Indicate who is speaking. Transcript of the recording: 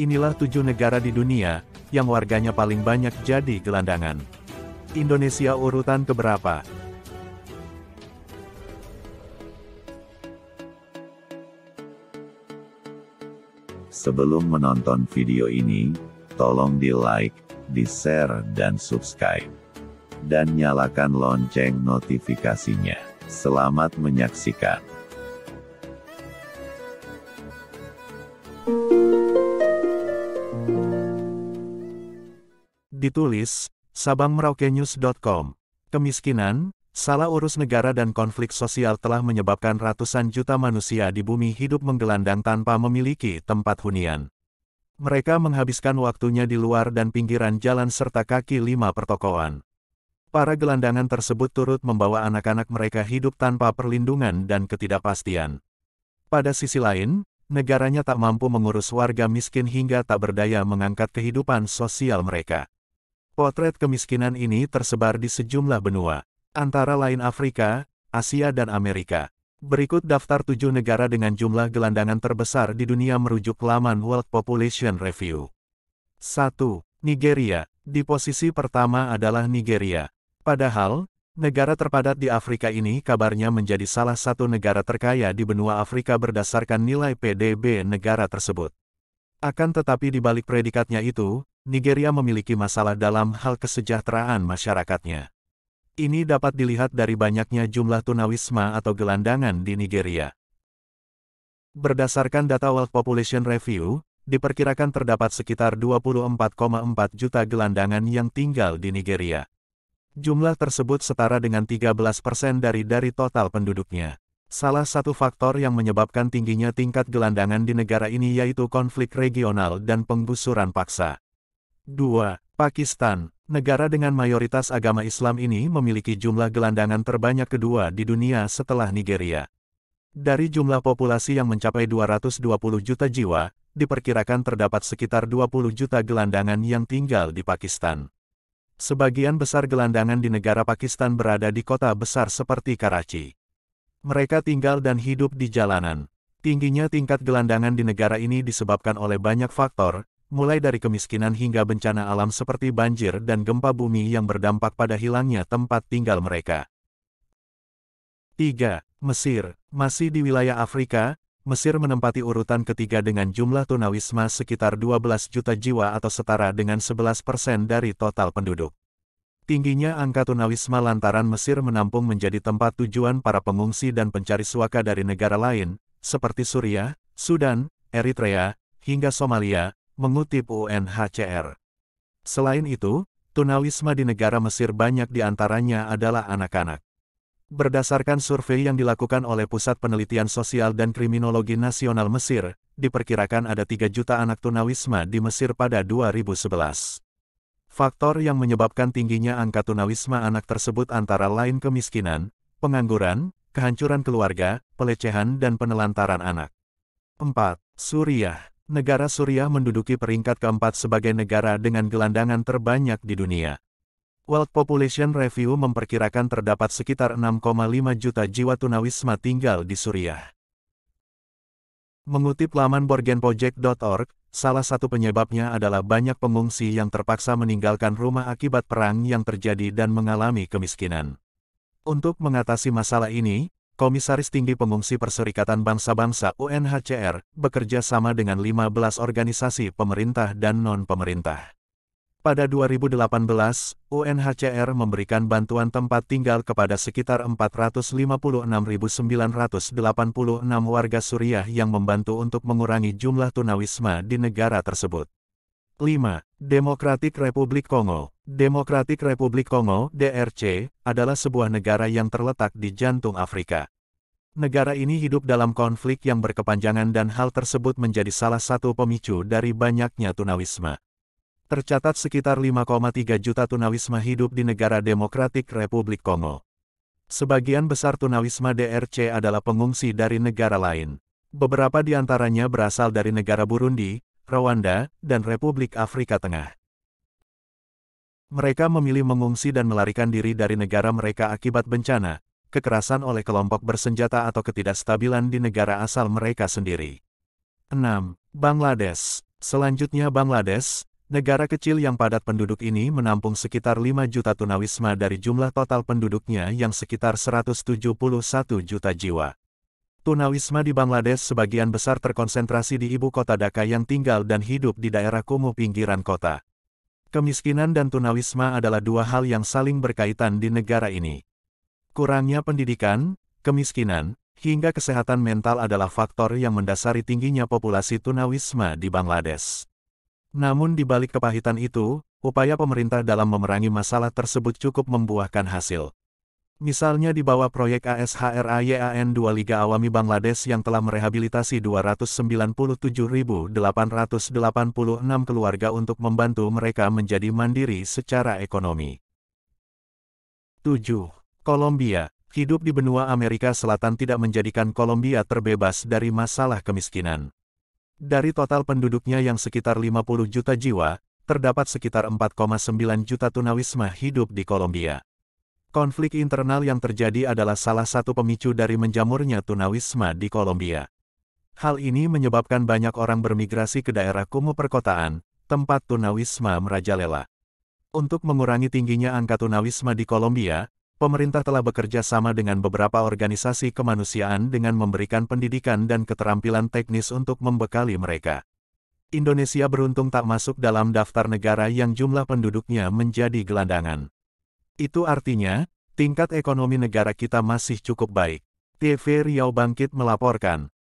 Speaker 1: Inilah tujuh negara di dunia, yang warganya paling banyak jadi gelandangan. Indonesia urutan keberapa? Sebelum menonton video ini, tolong di like, di share, dan subscribe. Dan nyalakan lonceng notifikasinya. Selamat menyaksikan. Ditulis, sabangmeraukenews.com. Kemiskinan, salah urus negara dan konflik sosial telah menyebabkan ratusan juta manusia di bumi hidup menggelandang tanpa memiliki tempat hunian. Mereka menghabiskan waktunya di luar dan pinggiran jalan serta kaki lima pertokoan. Para gelandangan tersebut turut membawa anak-anak mereka hidup tanpa perlindungan dan ketidakpastian. Pada sisi lain, negaranya tak mampu mengurus warga miskin hingga tak berdaya mengangkat kehidupan sosial mereka. Potret kemiskinan ini tersebar di sejumlah benua, antara lain Afrika, Asia dan Amerika. Berikut daftar tujuh negara dengan jumlah gelandangan terbesar di dunia merujuk laman World Population Review. 1. Nigeria. Di posisi pertama adalah Nigeria. Padahal, negara terpadat di Afrika ini kabarnya menjadi salah satu negara terkaya di benua Afrika berdasarkan nilai PDB negara tersebut. Akan tetapi di balik predikatnya itu, Nigeria memiliki masalah dalam hal kesejahteraan masyarakatnya. Ini dapat dilihat dari banyaknya jumlah tunawisma atau gelandangan di Nigeria. Berdasarkan data World Population Review, diperkirakan terdapat sekitar 24,4 juta gelandangan yang tinggal di Nigeria. Jumlah tersebut setara dengan 13 persen dari dari total penduduknya. Salah satu faktor yang menyebabkan tingginya tingkat gelandangan di negara ini yaitu konflik regional dan penggusuran paksa. 2. Pakistan, negara dengan mayoritas agama Islam ini memiliki jumlah gelandangan terbanyak kedua di dunia setelah Nigeria. Dari jumlah populasi yang mencapai 220 juta jiwa, diperkirakan terdapat sekitar 20 juta gelandangan yang tinggal di Pakistan. Sebagian besar gelandangan di negara Pakistan berada di kota besar seperti Karachi. Mereka tinggal dan hidup di jalanan. Tingginya tingkat gelandangan di negara ini disebabkan oleh banyak faktor, mulai dari kemiskinan hingga bencana alam seperti banjir dan gempa bumi yang berdampak pada hilangnya tempat tinggal mereka. 3. Mesir Masih di wilayah Afrika, Mesir menempati urutan ketiga dengan jumlah tunawisma sekitar 12 juta jiwa atau setara dengan 11 persen dari total penduduk. Tingginya angka tunawisma lantaran Mesir menampung menjadi tempat tujuan para pengungsi dan pencari suaka dari negara lain, seperti Suriah, Sudan, Eritrea, hingga Somalia, mengutip UNHCR. Selain itu, tunawisma di negara Mesir banyak di antaranya adalah anak-anak. Berdasarkan survei yang dilakukan oleh Pusat Penelitian Sosial dan Kriminologi Nasional Mesir, diperkirakan ada 3 juta anak tunawisma di Mesir pada 2011. Faktor yang menyebabkan tingginya angka tunawisma anak tersebut antara lain kemiskinan, pengangguran, kehancuran keluarga, pelecehan dan penelantaran anak. 4. Suriah negara Suriah menduduki peringkat keempat sebagai negara dengan gelandangan terbanyak di dunia. World Population Review memperkirakan terdapat sekitar 6,5 juta jiwa tunawisma tinggal di Suriah. Mengutip laman borgenproject.org, salah satu penyebabnya adalah banyak pengungsi yang terpaksa meninggalkan rumah akibat perang yang terjadi dan mengalami kemiskinan. Untuk mengatasi masalah ini, Komisaris Tinggi Pengungsi Perserikatan Bangsa-Bangsa UNHCR, bekerja sama dengan 15 organisasi pemerintah dan non-pemerintah. Pada 2018, UNHCR memberikan bantuan tempat tinggal kepada sekitar 456.986 warga Suriah yang membantu untuk mengurangi jumlah tunawisma di negara tersebut. 5. Demokratik Republik Kongo Demokratik Republik Kongo, DRC, adalah sebuah negara yang terletak di jantung Afrika. Negara ini hidup dalam konflik yang berkepanjangan dan hal tersebut menjadi salah satu pemicu dari banyaknya tunawisma. Tercatat sekitar 5,3 juta tunawisma hidup di negara Demokratik Republik Kongo. Sebagian besar tunawisma DRC adalah pengungsi dari negara lain. Beberapa di antaranya berasal dari negara Burundi, Rwanda, dan Republik Afrika Tengah. Mereka memilih mengungsi dan melarikan diri dari negara mereka akibat bencana, kekerasan oleh kelompok bersenjata atau ketidakstabilan di negara asal mereka sendiri. 6. Bangladesh Selanjutnya Bangladesh, negara kecil yang padat penduduk ini menampung sekitar 5 juta tunawisma dari jumlah total penduduknya yang sekitar 171 juta jiwa. Tunawisma di Bangladesh sebagian besar terkonsentrasi di ibu kota Dhaka yang tinggal dan hidup di daerah kumuh pinggiran kota. Kemiskinan dan tunawisma adalah dua hal yang saling berkaitan di negara ini. Kurangnya pendidikan, kemiskinan, hingga kesehatan mental adalah faktor yang mendasari tingginya populasi tunawisma di Bangladesh. Namun di balik kepahitan itu, upaya pemerintah dalam memerangi masalah tersebut cukup membuahkan hasil. Misalnya di bawah proyek ASHRAYAN 2 Liga Awami Bangladesh yang telah merehabilitasi 297.886 keluarga untuk membantu mereka menjadi mandiri secara ekonomi. 7. Kolombia, hidup di benua Amerika Selatan tidak menjadikan Kolombia terbebas dari masalah kemiskinan. Dari total penduduknya yang sekitar 50 juta jiwa, terdapat sekitar 4,9 juta tunawisma hidup di Kolombia. Konflik internal yang terjadi adalah salah satu pemicu dari menjamurnya tunawisma di Kolombia. Hal ini menyebabkan banyak orang bermigrasi ke daerah kumuh perkotaan, tempat tunawisma merajalela. Untuk mengurangi tingginya angka tunawisma di Kolombia, pemerintah telah bekerja sama dengan beberapa organisasi kemanusiaan dengan memberikan pendidikan dan keterampilan teknis untuk membekali mereka. Indonesia beruntung tak masuk dalam daftar negara yang jumlah penduduknya menjadi gelandangan. Itu artinya, tingkat ekonomi negara kita masih cukup baik. TV Riau Bangkit melaporkan.